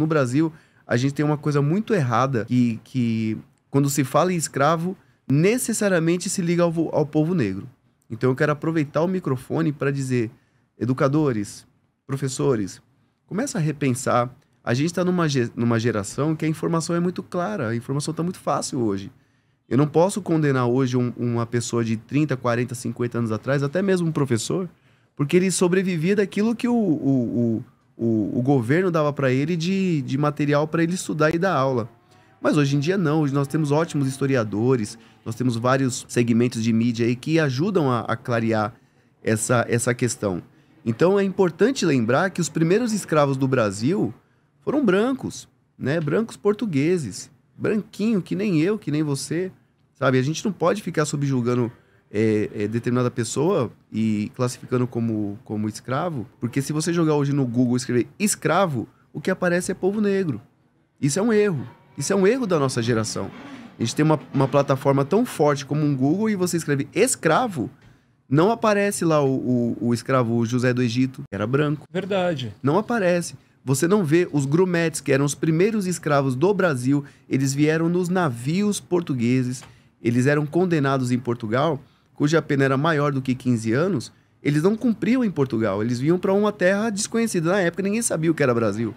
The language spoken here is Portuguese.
No Brasil, a gente tem uma coisa muito errada que, que quando se fala em escravo, necessariamente se liga ao, ao povo negro. Então eu quero aproveitar o microfone para dizer, educadores, professores, começa a repensar. A gente está numa, numa geração que a informação é muito clara, a informação está muito fácil hoje. Eu não posso condenar hoje um, uma pessoa de 30, 40, 50 anos atrás, até mesmo um professor, porque ele sobrevivia daquilo que o, o, o o, o governo dava para ele de, de material para ele estudar e dar aula. Mas hoje em dia não, hoje nós temos ótimos historiadores, nós temos vários segmentos de mídia aí que ajudam a, a clarear essa, essa questão. Então é importante lembrar que os primeiros escravos do Brasil foram brancos, né? Brancos portugueses, branquinho que nem eu, que nem você, sabe? A gente não pode ficar subjugando é, é determinada pessoa e classificando como, como escravo, porque se você jogar hoje no Google escrever escravo, o que aparece é povo negro. Isso é um erro. Isso é um erro da nossa geração. A gente tem uma, uma plataforma tão forte como um Google e você escreve escravo, não aparece lá o, o, o escravo José do Egito, que era branco. Verdade. Não aparece. Você não vê os grumetes, que eram os primeiros escravos do Brasil, eles vieram nos navios portugueses, eles eram condenados em Portugal cuja pena era maior do que 15 anos, eles não cumpriam em Portugal. Eles vinham para uma terra desconhecida. Na época, ninguém sabia o que era Brasil.